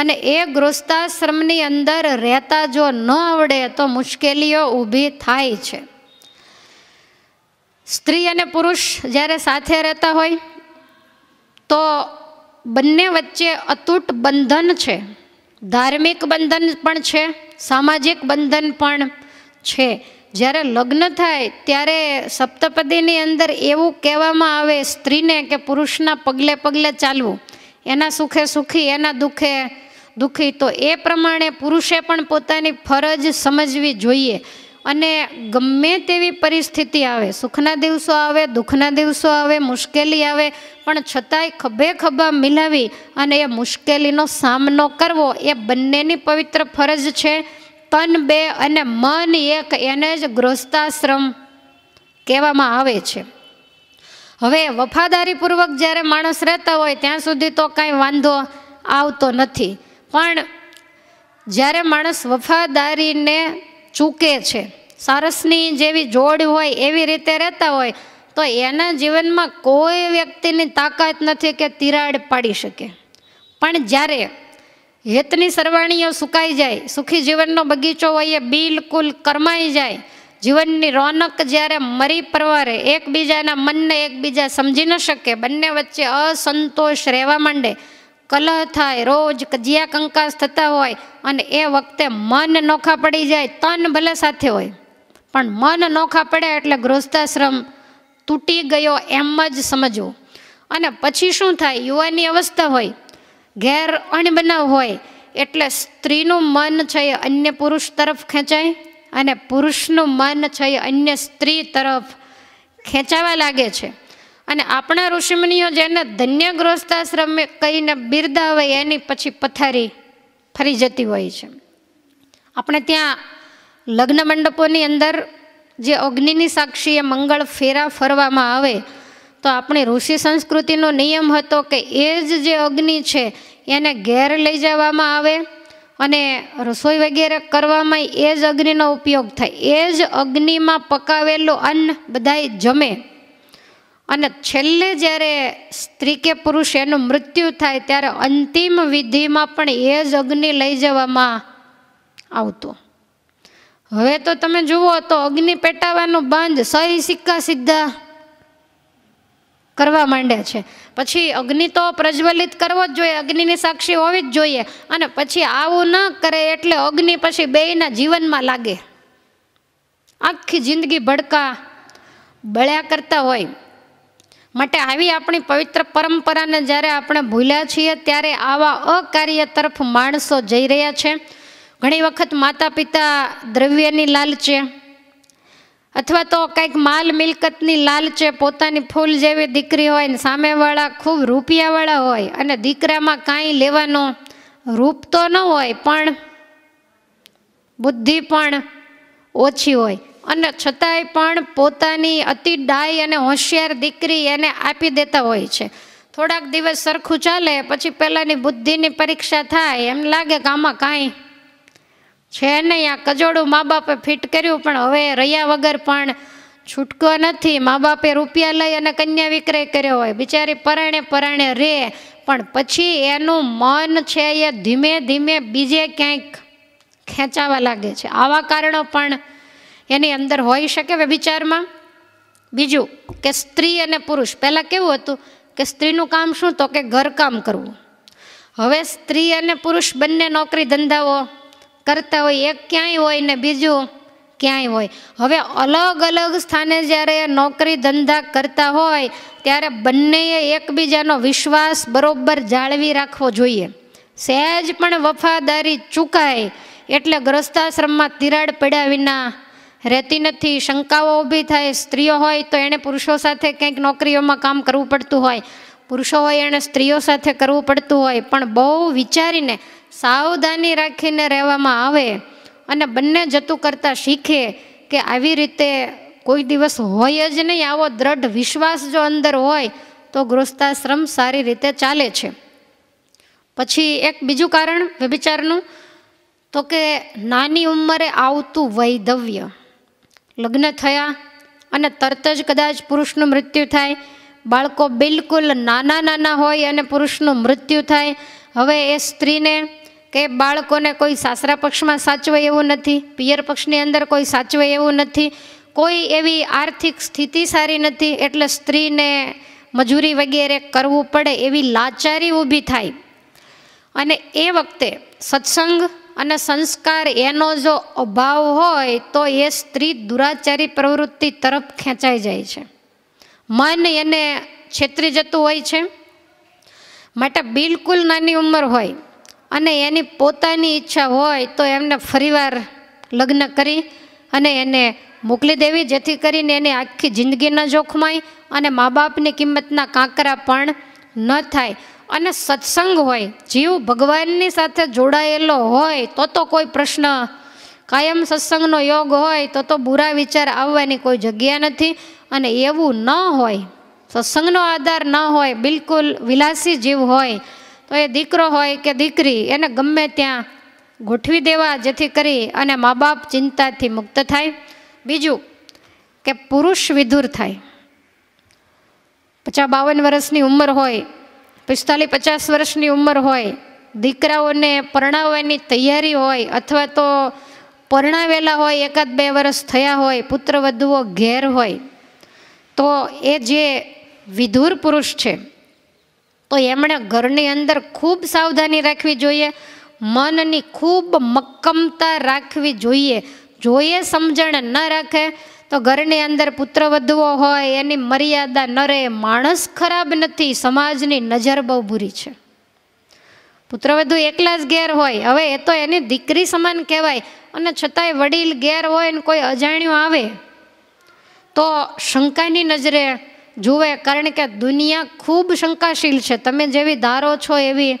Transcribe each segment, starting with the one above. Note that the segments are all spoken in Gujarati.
અને એ ગૃહસ્થાશ્રમની અંદર રહેતા જો ન આવડે તો મુશ્કેલીઓ ઊભી થાય છે સ્ત્રી અને પુરુષ જ્યારે સાથે રહેતા હોય તો બંને વચ્ચે અતૂટ બંધન છે ધાર્મિક બંધન પણ છે સામાજિક બંધન પણ છે જ્યારે લગ્ન થાય ત્યારે સપ્તપદીની અંદર એવું કહેવામાં આવે સ્ત્રીને કે પુરુષના પગલે પગલે ચાલવું એના સુખે સુખી એના દુઃખે દુઃખી તો એ પ્રમાણે પુરુષે પણ પોતાની ફરજ સમજવી જોઈએ અને ગમે તેવી પરિસ્થિતિ આવે સુખના દિવસો આવે દુઃખના દિવસો આવે મુશ્કેલી આવે પણ છતાંય ખભે ખભા મિલાવી અને એ મુશ્કેલીનો સામનો કરવો એ બંનેની પવિત્ર ફરજ છે તન બે અને મન એક એને જ ગૃહસ્થાશ્રમ કહેવામાં આવે છે હવે વફાદારીપૂર્વક જ્યારે માણસ રહેતા હોય ત્યાં સુધી તો કાંઈ વાંધો આવતો નથી પણ જ્યારે માણસ વફાદારીને ચૂકે છે સારસની જેવી જોડ હોય એવી રીતે રહેતા હોય તો એના જીવનમાં કોઈ વ્યક્તિની તાકાત નથી કે તિરાડ પાડી શકે પણ જ્યારે હેતની સરવાણીઓ સુકાઈ જાય સુખી જીવનનો બગીચો હોય એ બિલકુલ કરમાઈ જાય જીવનની રોનક જ્યારે મરી પરવારે એકબીજાના મનને એકબીજા સમજી ન શકે બંને વચ્ચે અસંતોષ રહેવા માંડે કલહ થાય રોજ કજિયા કંકાસ થતા હોય અને એ વખતે મન નોખા પડી જાય તન ભલે સાથે હોય પણ મન નોખા પડે એટલે ગૃહસ્થાશ્રમ તૂટી ગયો એમ જ સમજવું અને પછી શું થાય યુવાની અવસ્થા હોય ઘેર અણબનાવ હોય એટલે સ્ત્રીનું મન છે એ અન્ય પુરુષ તરફ ખેંચાય અને પુરુષનું મન છે એ અન્ય સ્ત્રી તરફ ખેંચાવા લાગે છે અને આપણા ઋષિમુનિઓ જેને ધન્ય ગૃહસ્થાશ્રમે કહીને બિરદાવે એની પછી પથારી ફરી જતી હોય છે આપણે ત્યાં લગ્ન મંડપોની અંદર જે અગ્નિની સાક્ષીએ મંગળ ફેરા ફરવામાં આવે તો આપણી ઋષિ સંસ્કૃતિનો નિયમ હતો કે એ જ જે અગ્નિ છે એને ઘેર લઈ જવામાં આવે અને રસોઈ વગેરે કરવામાં એ જ અગ્નિનો ઉપયોગ થાય એ જ અગ્નિમાં પકાવેલું અન્ન બધાય જમે અને છેલ્લે જ્યારે સ્ત્રી કે પુરુષ એનું મૃત્યુ થાય ત્યારે અંતિમ વિધિમાં પણ એ જ અગ્નિ લઈ જવામાં આવતો હવે તો તમે જુઓ તો અગ્નિ પેટાવાનું બંધ સહી સિક્કા સીધા કરવા માંડે છે પછી અગ્નિ તો પ્રજ્વલિત કરવો જ જોઈએ અગ્નિની સાક્ષી હોવી જ જોઈએ અને પછી આવું ન કરે એટલે અગ્નિ પછી બેયના જીવનમાં લાગે આખી જિંદગી ભડકા બળ્યા કરતા હોય માટે આવી આપણી પવિત્ર પરંપરાને જ્યારે આપણે ભૂલ્યા છીએ ત્યારે આવા અકાર્ય તરફ માણસો જઈ રહ્યા છે ઘણી વખત માતા પિતા દ્રવ્યની લાલચે અથવા તો કંઈક માલ મિલકતની લાલચે પોતાની ફૂલ જેવી દીકરી હોય ને સામેવાળા ખૂબ રૂપિયાવાળા હોય અને દીકરામાં કાંઈ લેવાનો રૂપ તો ન હોય પણ બુદ્ધિ પણ ઓછી હોય અને છતાંય પણ પોતાની અતિ ડાય અને હોશિયાર દીકરી એને આપી દેતા હોય છે થોડાક દિવસ સરખું ચાલે પછી પહેલાંની બુદ્ધિની પરીક્ષા થાય એમ લાગે કે આમાં કાંઈ છે નહીં આ કજોડું મા બાપે ફિટ કર્યું પણ હવે રહ્યા વગર પણ છૂટકો નથી મા બાપે રૂપિયા લઈ અને કન્યા વિક્રય કર્યો હોય બિચારી પરાણે પરાણે રે પણ પછી એનું મન છે એ ધીમે ધીમે બીજે ક્યાંક ખેંચાવા લાગે છે આવા કારણો પણ એની અંદર હોઈ શકે હવે વિચારમાં બીજું કે સ્ત્રી અને પુરુષ પહેલાં કેવું હતું કે સ્ત્રીનું કામ શું તો કે ઘરકામ કરવું હવે સ્ત્રી અને પુરુષ બંને નોકરી ધંધાઓ કરતા હોય એક ક્યાંય હોય ને બીજું ક્યાંય હોય હવે અલગ અલગ સ્થાને જ્યારે નોકરી ધંધા કરતા હોય ત્યારે બંનેએ એકબીજાનો વિશ્વાસ બરાબર જાળવી રાખવો જોઈએ સહેજ પણ વફાદારી ચૂકાય એટલે ગ્રસ્તાશ્રમમાં તિરાડ પડ્યા વિના રહેતી નથી શંકાઓ ઊભી થાય સ્ત્રીઓ હોય તો એણે પુરુષો સાથે કંઈક નોકરીઓમાં કામ કરવું પડતું હોય પુરુષો હોય એણે સ્ત્રીઓ સાથે કરવું પડતું હોય પણ બહુ વિચારીને સાવધાની રાખીને રહેવામાં આવે અને બંને જતું કરતાં શીખે કે આવી રીતે કોઈ દિવસ હોય જ નહીં આવો દ્રઢ વિશ્વાસ જો અંદર હોય તો ગૃહસ્થાશ્રમ સારી રીતે ચાલે છે પછી એક બીજું કારણ વ્યભિચારનું તો કે નાની ઉંમરે આવતું વૈધવ્ય લગ્ન થયા અને તરત જ કદાચ પુરુષનું મૃત્યુ થાય બાળકો બિલકુલ નાના નાના હોય અને પુરુષનું મૃત્યુ થાય હવે એ સ્ત્રીને કે બાળકોને કોઈ સાસરા પક્ષમાં સાચવે એવું નથી પિયર પક્ષની અંદર કોઈ સાચવે એવું નથી કોઈ એવી આર્થિક સ્થિતિ સારી નથી એટલે સ્ત્રીને મજૂરી વગેરે કરવું પડે એવી લાચારી ઊભી થાય અને એ વખતે સત્સંગ અને સંસ્કાર એનો જો અભાવ હોય તો એ સ્ત્રી દુરાચારી પ્રવૃત્તિ તરફ ખેંચાઈ જાય છે મન એને છેતરી જતું હોય છે માટે બિલકુલ નાની ઉંમર હોય અને એની પોતાની ઈચ્છા હોય તો એમને ફરીવાર લગ્ન કરી અને એને મોકલી દેવી જેથી કરીને એની આખી જિંદગી ન જોખમાય અને મા બાપની કિંમતના કાંકરા પણ ન થાય અને સત્સંગ હોય જીવ ભગવાનની સાથે જોડાયેલો હોય તો તો કોઈ પ્રશ્ન કાયમ સત્સંગનો યોગ હોય તો તો બુરા વિચાર આવવાની કોઈ જગ્યા નથી અને એવું ન હોય સત્સંગનો આધાર ન હોય બિલકુલ વિલાસી જીવ હોય તો એ દીકરો હોય કે દીકરી એને ગમે ત્યાં ગોઠવી દેવા જેથી કરી અને મા બાપ ચિંતાથી મુક્ત થાય બીજું કે પુરુષ વિધુર થાય પચાસ બાવન વર્ષની ઉંમર હોય પિસ્તાલીસ પચાસ વર્ષની ઉંમર હોય દીકરાઓને પરણાવવાની તૈયારી હોય અથવા તો પરણાવેલા હોય એકાદ બે વર્ષ થયા હોય પુત્ર વધુઓ ઘેર હોય તો એ જે વિધુર પુરુષ છે તો એમણે ઘરની અંદર ખૂબ સાવધાની રાખવી જોઈએ મનની ખૂબ મક્કમતા રાખવી જોઈએ જોઈએ સમજણ ન રાખે તો ઘરની અંદર પુત્રવધુઓ હોય એની મર્યાદા ન રહે માણસ ખરાબ નથી સમાજની નજર બહુ બુરી છે પુત્રવધુ એકલા જ ઘેર હોય હવે એ તો એની દીકરી સમાન કહેવાય અને છતાંય વડીલ ઘેર હોય ને કોઈ અજાણ્યું આવે તો શંકાની નજરે જુએ કારણ કે દુનિયા ખૂબ શંકાશીલ છે તમે જેવી ધારો છો એવી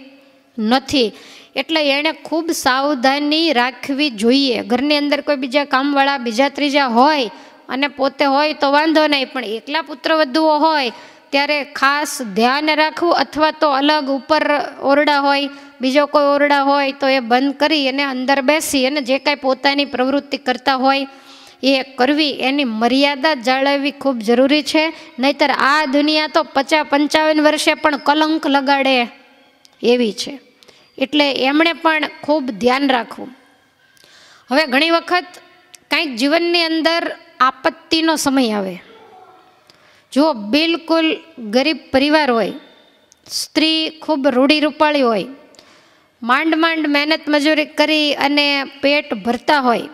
નથી એટલે એણે ખૂબ સાવધાની રાખવી જોઈએ ઘરની અંદર કોઈ બીજા કામવાળા બીજા ત્રીજા હોય અને પોતે હોય તો વાંધો નહીં પણ એકલા પુત્રવધુઓ હોય ત્યારે ખાસ ધ્યાન રાખવું અથવા તો અલગ ઉપર ઓરડા હોય બીજો કોઈ ઓરડા હોય તો એ બંધ કરી અને અંદર બેસી અને જે કાંઈ પોતાની પ્રવૃત્તિ કરતા હોય એ કરવી એની મર્યાદા જાળવવી ખૂબ જરૂરી છે નહીંતર આ દુનિયા તો પચાસ પંચાવન વર્ષે પણ કલંક લગાડે એવી છે એટલે એમણે પણ ખૂબ ધ્યાન રાખવું હવે ઘણી વખત કંઈક જીવનની અંદર આપત્તિનો સમય આવે જો બિલકુલ ગરીબ પરિવાર હોય સ્ત્રી ખૂબ રૂઢી રૂપાળી હોય માંડ માંડ મહેનત મજૂરી કરી અને પેટ ભરતા હોય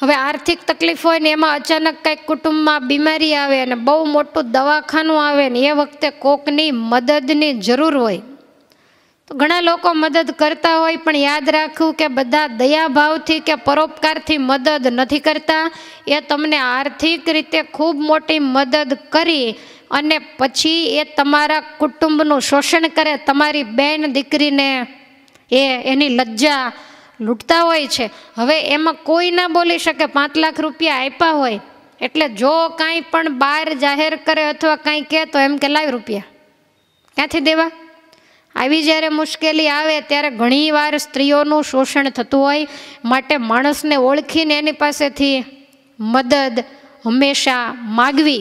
હવે આર્થિક તકલીફ હોય ને એમાં અચાનક કંઈક કુટુંબમાં બીમારી આવે અને બહુ મોટું દવાખાનું આવે ને એ વખતે કોકની મદદની જરૂર હોય તો ઘણા લોકો મદદ કરતા હોય પણ યાદ રાખવું કે બધા દયાભાવથી કે પરોપકારથી મદદ નથી કરતા એ તમને આર્થિક રીતે ખૂબ મોટી મદદ કરી અને પછી એ તમારા કુટુંબનું શોષણ કરે તમારી બેન દીકરીને એ એની લજ્જા લૂંટતા હોય છે હવે એમાં કોઈ ના બોલી શકે પાંચ લાખ રૂપિયા આપ્યા હોય એટલે જો કાંઈ પણ બહાર જાહેર કરે અથવા કાંઈ કહે તો એમ કે લાવી રૂપિયા ક્યાંથી દેવા આવી જ્યારે મુશ્કેલી આવે ત્યારે ઘણીવાર સ્ત્રીઓનું શોષણ થતું હોય માટે માણસને ઓળખીને એની પાસેથી મદદ હંમેશા માગવી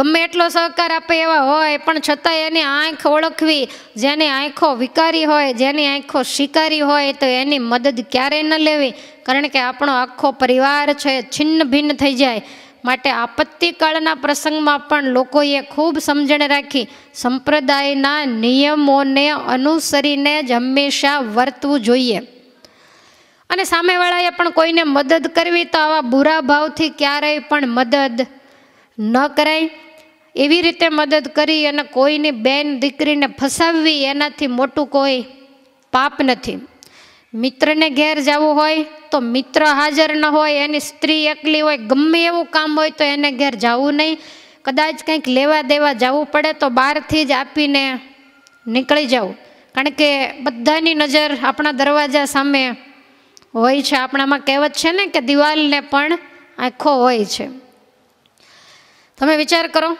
ગમે એટલો સહકાર આપે એવા હોય પણ છતાં એની આંખ ઓળખવી જેની આંખો વિકારી હોય જેની આંખો શિકારી હોય તો એની મદદ ક્યારેય ન લેવી કારણ કે આપણો આખો પરિવાર છે છિન્ન ભિન્ન થઈ જાય માટે આપત્તિકાળના પ્રસંગમાં પણ લોકોએ ખૂબ સમજણ રાખી સંપ્રદાયના નિયમોને અનુસરીને જ હંમેશા વર્તવું જોઈએ અને સામેવાળાએ પણ કોઈને મદદ કરવી તો આવા બુરા ભાવથી ક્યારેય પણ મદદ ન કરાય એવી રીતે મદદ કરી અને કોઈની બેન દીકરીને ફસાવવી એનાથી મોટું કોઈ પાપ નથી મિત્રને ઘેર જવું હોય તો મિત્ર હાજર ન હોય એની સ્ત્રી એકલી હોય ગમે એવું કામ હોય તો એને ઘેર જવું નહીં કદાચ કંઈક લેવા દેવા જવું પડે તો બહારથી જ આપીને નીકળી જવું કારણ કે બધાની નજર આપણા દરવાજા સામે હોય છે આપણામાં કહેવત છે ને કે દિવાલને પણ આંખો હોય છે તમે વિચાર કરો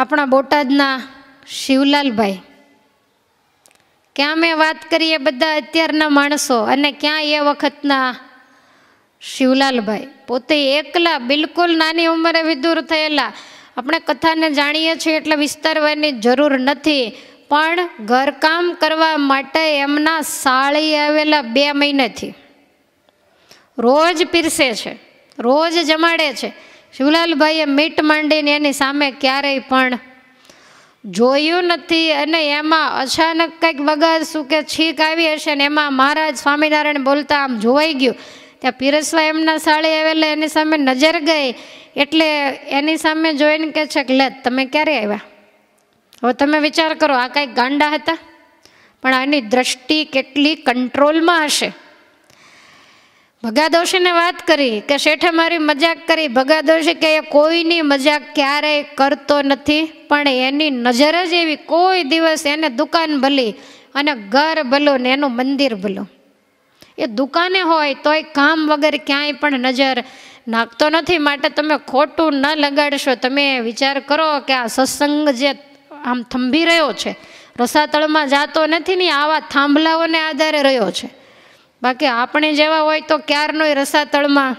આપણા બોટાદના શિવલાલભાઈ કે અમે વાત કરીએ બધા અત્યારના માણસો અને ક્યાં એ વખતના શિવલાલભાઈ પોતે એકલા બિલકુલ નાની ઉંમરે વિદુર થયેલા આપણે કથાને જાણીએ છીએ એટલે વિસ્તારવાની જરૂર નથી પણ ઘરકામ કરવા માટે એમના સાળી આવેલા બે મહિનેથી રોજ પીરસે છે રોજ જમાડે છે શિવલાલભાઈએ મીટ માંડીને એની સામે ક્યારેય પણ જોયું નથી અને એમાં અચાનક કંઈક શું કે છીક આવી હશે ને એમાં મહારાજ સ્વામિનારાયણ બોલતા આમ જોવાઈ ગયું ત્યાં પીરસવા એમના સાળે આવેલા એની સામે નજર ગઈ એટલે એની સામે જોઈને કે છે કે લે તમે ક્યારે આવ્યા હવે તમે વિચાર કરો આ કાંઈક ગાંડા હતા પણ આની દ્રષ્ટિ કેટલી કંટ્રોલમાં હશે ભગાદોશીને વાત કરી કે શેઠે મારી મજાક કરી ભગાદોશી કે એ કોઈની મજાક ક્યારેય કરતો નથી પણ એની નજર જ એવી કોઈ દિવસ એને દુકાન ભલી અને ઘર ભલો ને એનું મંદિર ભલો એ દુકાને હોય તોય કામ વગર ક્યાંય પણ નજર નાખતો નથી માટે તમે ખોટું ન લગાડશો તમે વિચાર કરો કે આ સત્સંગ જે આમ થંભી રહ્યો છે રસાતળમાં જાતો નથી ને આવા થાંભલાઓને આધારે રહ્યો છે બાકી આપણે જેવા હોય તો ક્યારનોય રસાતળમાં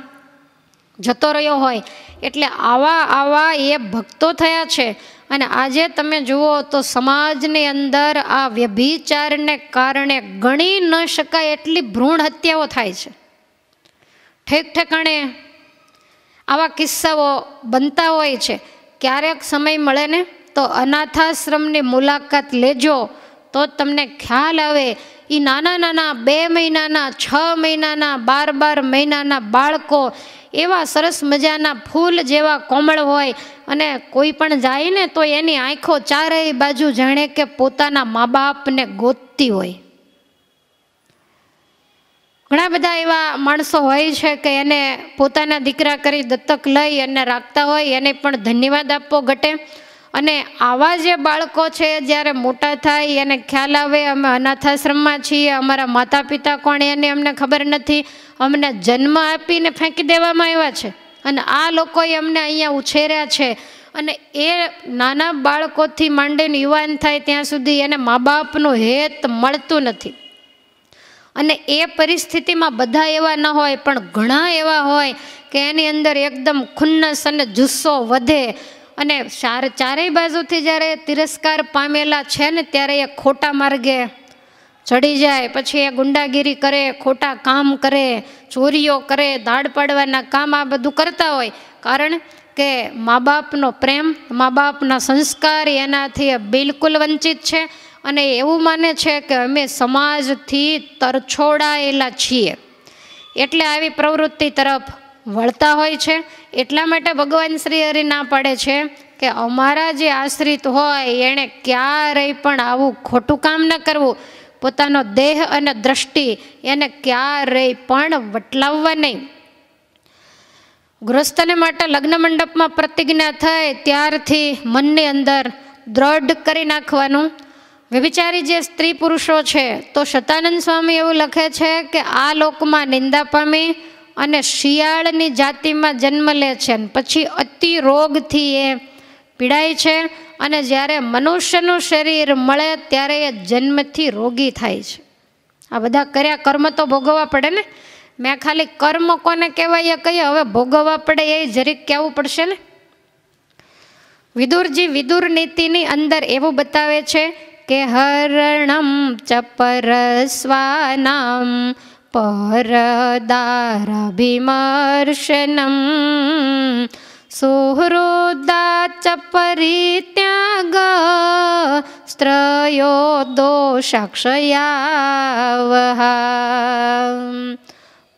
જતો રહ્યો હોય એટલે આવા આવા એ ભક્તો થયા છે અને આજે તમે જુઓ તો સમાજની અંદર આ વ્યભિચારને કારણે ગણી ન શકાય એટલી ભ્રૂણ હત્યાઓ થાય છે ઠેક ઠેકાણે આવા કિસ્સાઓ બનતા હોય છે ક્યારેક સમય મળે ને તો અનાથાશ્રમની મુલાકાત લેજો તો તમને ખ્યાલ આવે એ નાના નાના બે મહિનાના છ મહિનાના બાર બાર મહિનાના બાળકો એવા સરસ મજાના ફૂલ જેવા કોમળ હોય અને કોઈ પણ જાય ને તો એની આંખો ચારેય બાજુ જાણે કે પોતાના મા બાપને ગોતતી હોય ઘણા બધા એવા માણસો હોય છે કે એને પોતાના દીકરા કરી દત્તક લઈ અને રાખતા હોય એને પણ ધન્યવાદ આપવો ઘટે અને આવા જે બાળકો છે જ્યારે મોટા થાય એને ખ્યાલ આવે અમે અનાથાશ્રમમાં છીએ અમારા માતા પિતા કોણ એને અમને ખબર નથી અમને જન્મ આપીને ફેંકી દેવામાં આવ્યા છે અને આ લોકોએ અમને અહીંયા ઉછેર્યા છે અને એ નાના બાળકોથી માંડીને યુવાન થાય ત્યાં સુધી એને મા બાપનું હેત મળતું નથી અને એ પરિસ્થિતિમાં બધા એવા ન હોય પણ ઘણા એવા હોય કે એની અંદર એકદમ ખુન્નસ અને જુસ્સો વધે અને ચાર ચારેય બાજુથી જ્યારે તિરસ્કાર પામેલા છે ને ત્યારે એ ખોટા માર્ગે ચડી જાય પછી એ ગુંડાગીરી કરે ખોટા કામ કરે ચોરીઓ કરે દાડ પાડવાના કામ આ બધું કરતા હોય કારણ કે મા બાપનો પ્રેમ મા બાપના સંસ્કાર એનાથી બિલકુલ વંચિત છે અને એવું માને છે કે અમે સમાજથી તરછોડાયેલા છીએ એટલે આવી પ્રવૃત્તિ તરફ વળતા હોય છે એટલા માટે ભગવાન શ્રી હરિ ના પાડે છે કે અમારા જે આશ્રિત હોય એણે ક્યારેય પણ આવું ખોટું કામ ન કરવું પોતાનો દેહ અને દ્રષ્ટિ એને ક્યારેય પણ વટલાવવા નહીં ગૃહસ્થને માટે લગ્ન મંડપમાં પ્રતિજ્ઞા થાય ત્યારથી મનની અંદર દ્રઢ કરી નાખવાનું વ્યભિચારી જે સ્ત્રી પુરુષો છે તો શતાનંદ સ્વામી એવું લખે છે કે આ લોકમાં નિંદા પામી અને શિયાળની જાતિમાં જન્મ લે છે પછી અતિ રોગથી એ પીડાય છે અને જ્યારે મનુષ્યનું શરીર મળે ત્યારે એ જન્મથી રોગી થાય છે આ બધા કર્યા કર્મ તો ભોગવવા પડે ને મેં ખાલી કર્મ કોને કહેવાય એ કહીએ હવે ભોગવવા પડે એ જરીક કહેવું પડશે ને વિદુરજી વિદુર નીતિની અંદર એવું બતાવે છે કે હરણમ ચપરસ્વાનામ परदारभिमर्शनं सुहृदाच સ્ત્રયો स्त्रयो દોષક્ષયાવહ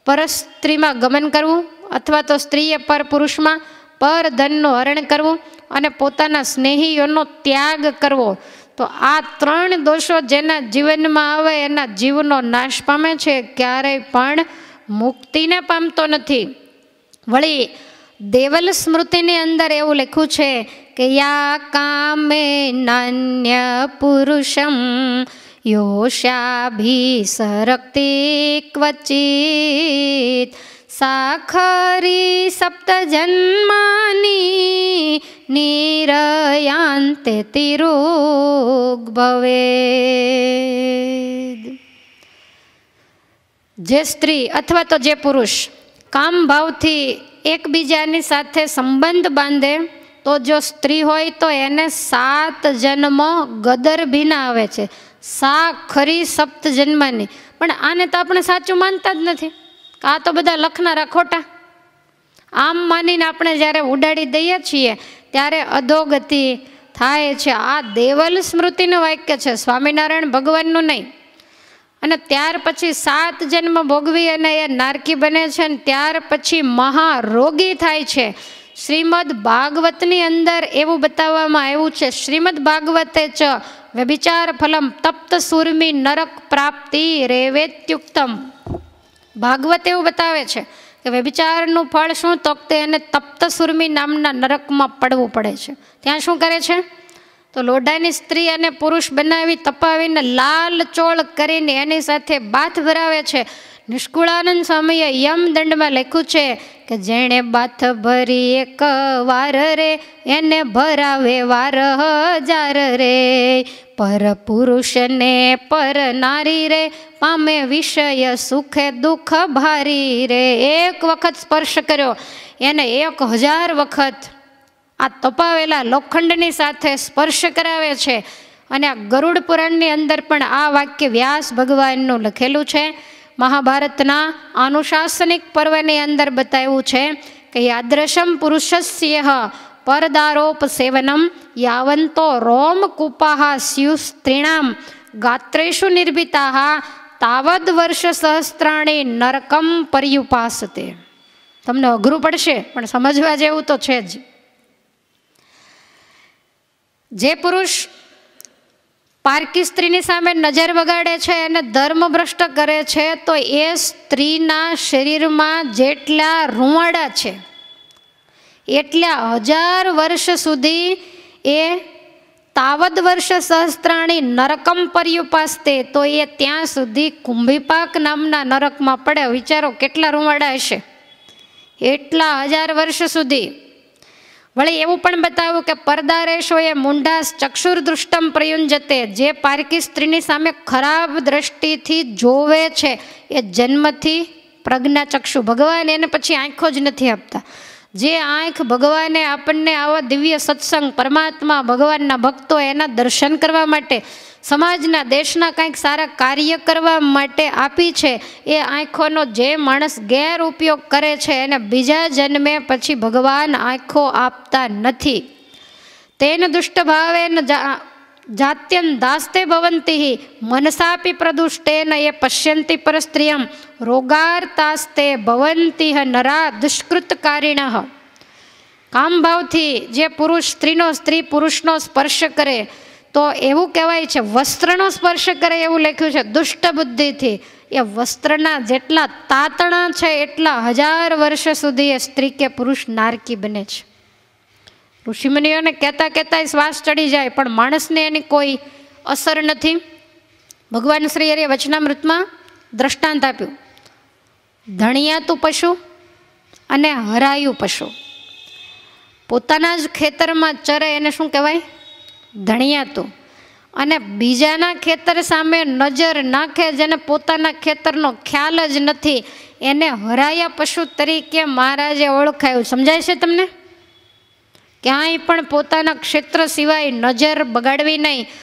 પરસ્ત્રીમાં ગમન કરવું અથવા તો સ્ત્રીએ પર પુરુષમાં પર ધનનું હરણ કરવું અને પોતાના સ્નેહીઓનો ત્યાગ કરવો તો આ ત્રણ દોષો જેના જીવનમાં આવે એના જીવનો નાશ પામે છે ક્યારેય પણ મુક્તિને પામતો નથી વળી દેવલ સ્મૃતિની અંદર એવું લખ્યું છે કે યા કામે નાન્ય પુરુષમ યોશાભિસરક્તિ ક્વચિત સાખરી સપ્તજન્માની નિરયાંતે તિરોગ ભવે જે સ્ત્રી અથવા તો જે પુરુષ કામ ભાવથી એકબીજાની સાથે સંબંધ બાંધે તો જો સ્ત્રી હોય તો એને સાત જન્મ ગદર ભીના આવે છે સા ખરી સપ્ત જન્મની પણ આને તો આપણે સાચું માનતા જ નથી આ તો બધા લખનારા ખોટા આમ માનીને આપણે જ્યારે ઉડાડી દઈએ છીએ ત્યારે અધોગતિ થાય છે આ દેવલ સ્મૃતિનું વાક્ય છે સ્વામિનારાયણ ભગવાનનું નહીં અને ત્યાર પછી સાત જન્મ ભોગવી અને એ નારકી બને છે અને ત્યાર પછી મહારોગી થાય છે શ્રીમદ ભાગવતની અંદર એવું બતાવવામાં આવ્યું છે શ્રીમદ ભાગવતે ચ વ્યભિચાર ફલમ તપ્ત સુરમી નરક પ્રાપ્તિ રેવેત્યુક્તમ ભાગવત એવું બતાવે છે કે વ્યભિચારનું ફળ શું તો તે એને તપ્ત સુરમી નામના નરકમાં પડવું પડે છે ત્યાં શું કરે છે તો લોઢાની સ્ત્રી અને પુરુષ બનાવી તપાવીને લાલ ચોળ કરીને એની સાથે બાથ ભરાવે છે નિષ્કુળાનંદ સ્વામીએ યમ દંડમાં લખ્યું છે કે જેણે બાથ ભરી એક વાર રે એને ભરાવે વાર હજાર રે પર પુરુષને પર નારી રે પામે વિષય સુખે દુઃખ ભારી રે એક વખત સ્પર્શ કર્યો એને એક હજાર વખત આ તપાવેલા લોખંડની સાથે સ્પર્શ કરાવે છે અને આ ગરુડ પુરાણની અંદર પણ આ વાક્ય વ્યાસ ભગવાનનું લખેલું છે મહાભારતના આનુશાસનિક પર્વની અંદર બતાવ્યું છે કે યાદ્રશમ પુરુષસ્ય પરદારોપ સેવનમ યાવંતો રોમ કુપાહ સ્યુ સ્ત્રીણામ ગાત્રેશુ નિર્ભિતા તાવદ વર્ષ સહસ્ત્રાણી નરકમ પર્યુપાસતે તમને અઘરું પડશે પણ સમજવા જેવું તો છે જ જે પુરુષ પારકી સ્ત્રીની સામે નજર બગાડે છે અને ધર્મ ભ્રષ્ટ કરે છે તો એ સ્ત્રીના શરીરમાં જેટલા રૂવાડા છે એટલા હજાર વર્ષ સુધી એ તાવદ વર્ષ સહસ્ત્રાણી નરકમ પર્યુપાસ્તે તો એ ત્યાં સુધી કુંભીપાક નામના નરકમાં પડે વિચારો કેટલા રૂવાડા હશે એટલા હજાર વર્ષ સુધી વળી એવું પણ બતાવું કે પરદારેશો એ મુંડાસ ચક્ષુર્દૃષ્ટમ પ્રયુંજતે જે પારકી સ્ત્રીની સામે ખરાબ દ્રષ્ટિથી જોવે છે એ જન્મથી પ્રજ્ઞા ચક્ષુ ભગવાન એને પછી આંખો જ નથી આપતા જે આંખ ભગવાને આપણને આવા દિવ્ય સત્સંગ પરમાત્મા ભગવાનના ભક્તો એના દર્શન કરવા માટે સમાજના દેશના કંઈક સારા કાર્ય કરવા માટે આપી છે એ આંખોનો જે માણસ ગેરઉપયોગ કરે છે એને બીજા જન્મે પછી ભગવાન આંખો આપતા નથી તેન દુષ્ટ ભાવેન જાત્યન દાસ્તે ભવંતી મનસાપી પ્રદુષ્ટેન એ પશ્યંતી પર પરસ્ત્રિયમ રોગાર્તાસ્તે ભવંતી નરા દુષ્કૃતકારીણ કામભાવથી જે પુરુષ સ્ત્રીનો સ્ત્રી પુરુષનો સ્પર્શ કરે તો એવું કહેવાય છે વસ્ત્રનો સ્પર્શ કરે એવું લખ્યું છે દુષ્ટ બુદ્ધિથી એ વસ્ત્રના જેટલા તાતણા છે એટલા હજાર વર્ષ સુધી એ સ્ત્રી કે પુરુષ નારકી બને છે ઋષિમુનિઓને કહેતા કહેતા શ્વાસ ચડી જાય પણ માણસને એની કોઈ અસર નથી ભગવાન શ્રી હરિએ વચનામૃતમાં દ્રષ્ટાંત આપ્યું ધણિયાતું પશુ અને હરાયું પશુ પોતાના જ ખેતરમાં ચરે એને શું કહેવાય ધણિયાતું અને બીજાના ખેતર સામે નજર નાખે જેને પોતાના ખેતરનો ખ્યાલ જ નથી એને હરાયા પશુ તરીકે મહારાજે ઓળખાયું સમજાય છે તમને ક્યાંય પણ પોતાના ક્ષેત્ર સિવાય નજર બગાડવી નહીં